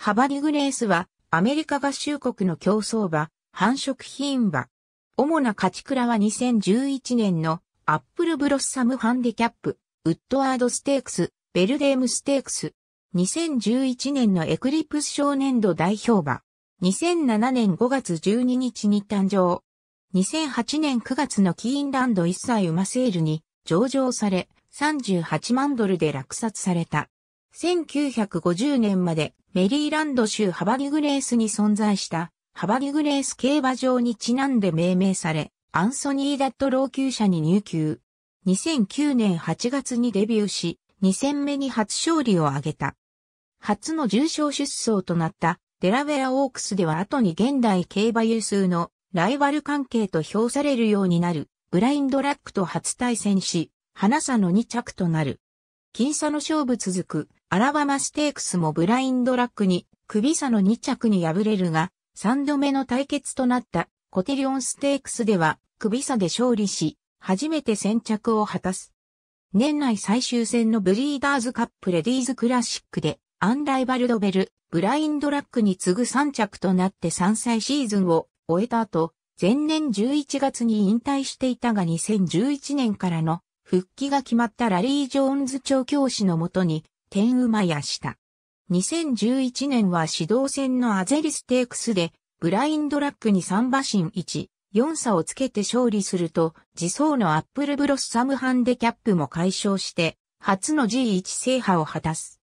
ハバリグレースは、アメリカ合衆国の競争馬、繁殖品馬。主な勝ち倉は2011年のアップルブロッサムハンディキャップ、ウッドワードステークス、ベルデームステークス。2011年のエクリプス少年度代表馬。2007年5月12日に誕生。2008年9月のキーンランド一歳馬セールに上場され、38万ドルで落札された。1950年までメリーランド州ハバギグレースに存在したハバギグレース競馬場にちなんで命名され、アンソニー・ダット老朽者に入球。2009年8月にデビューし、2戦目に初勝利を挙げた。初の重賞出走となったデラウェアオークスでは後に現代競馬有数のライバル関係と評されるようになるブラインドラックと初対戦し、花差の2着となる。僅差の勝負続くアラバマステークスもブラインドラックに、クビサの2着に敗れるが、3度目の対決となったコテリオンステークスでは、クビサで勝利し、初めて先着を果たす。年内最終戦のブリーダーズカップレディーズクラシックで、アンライバルドベル、ブラインドラックに次ぐ3着となって3歳シーズンを終えた後、前年11月に引退していたが2011年からの復帰が決まったラリー・ジョーンズ調教師のもとに天馬やした。2011年は指導戦のアゼリステークスで、ブラインドラックに3馬身1、4差をつけて勝利すると、自走のアップルブロッサムハンデキャップも解消して、初の G1 制覇を果たす。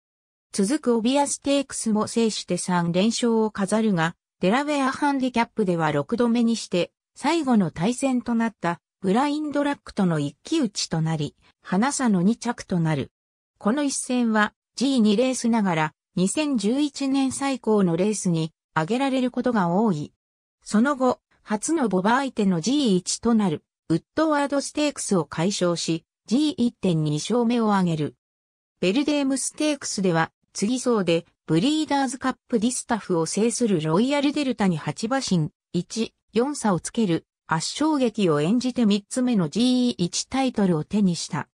続くオビアステークスも制して3連勝を飾るが、デラウェアハンデキャップでは6度目にして、最後の対戦となったブラインドラックとの一騎打ちとなり、花差の2着となる。この一戦は G2 レースながら2011年最高のレースに挙げられることが多い。その後、初のボバ相手の G1 となるウッドワードステークスを解消し G1.2 勝目を挙げる。ベルデームステークスでは次走でブリーダーズカップディスタフを制するロイヤルデルタに8馬身1、4差をつける圧勝劇を演じて3つ目の G1 タイトルを手にした。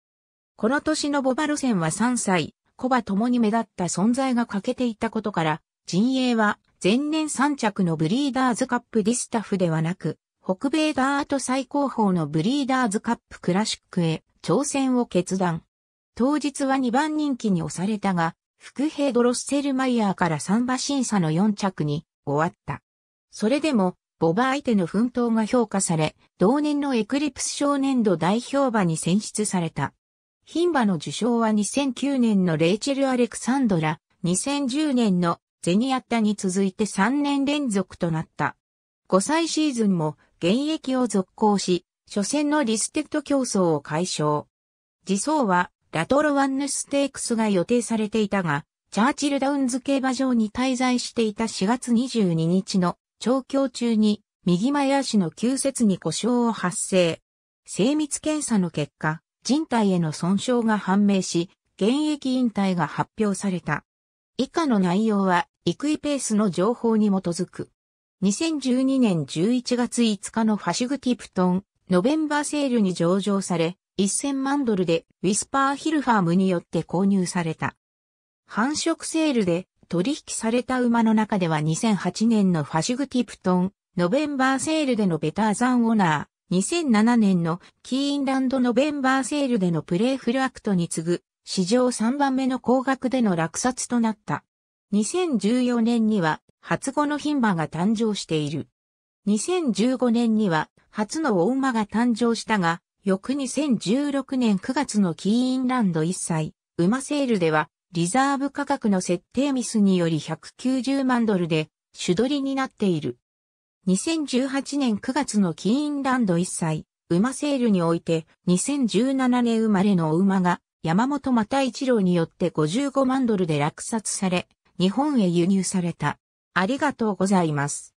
この年のボバ路線は3歳、コバ共に目立った存在が欠けていたことから、陣営は前年3着のブリーダーズカップディスタフではなく、北米ダート最高峰のブリーダーズカップクラシックへ挑戦を決断。当日は2番人気に押されたが、副兵ドロッセルマイヤーから3馬審査の4着に終わった。それでも、ボバ相手の奮闘が評価され、同年のエクリプス少年度代表馬に選出された。牝馬の受賞は2009年のレイチェル・アレクサンドラ、2010年のゼニアッタに続いて3年連続となった。5歳シーズンも現役を続行し、初戦のリステッド競争を解消。次走はラトロワンヌステークスが予定されていたが、チャーチルダウンズ競馬場に滞在していた4月22日の調教中に右前足の急接に故障を発生。精密検査の結果、人体への損傷が判明し、現役引退が発表された。以下の内容は、イクイペースの情報に基づく。2012年11月5日のファシグティプトン、ノベンバーセールに上場され、1000万ドルでウィスパーヒルファームによって購入された。繁殖セールで取引された馬の中では2008年のファシグティプトン、ノベンバーセールでのベターザンオナー、2007年のキーンランドノベンバーセールでのプレイフルアクトに次ぐ史上3番目の高額での落札となった。2014年には初子の牝馬が誕生している。2015年には初の大馬が誕生したが、翌2016年9月のキーンランド1歳、馬セールではリザーブ価格の設定ミスにより190万ドルで主取りになっている。2018年9月のキーンランド一歳、馬セールにおいて、2017年生まれの馬が、山本又一郎によって55万ドルで落札され、日本へ輸入された。ありがとうございます。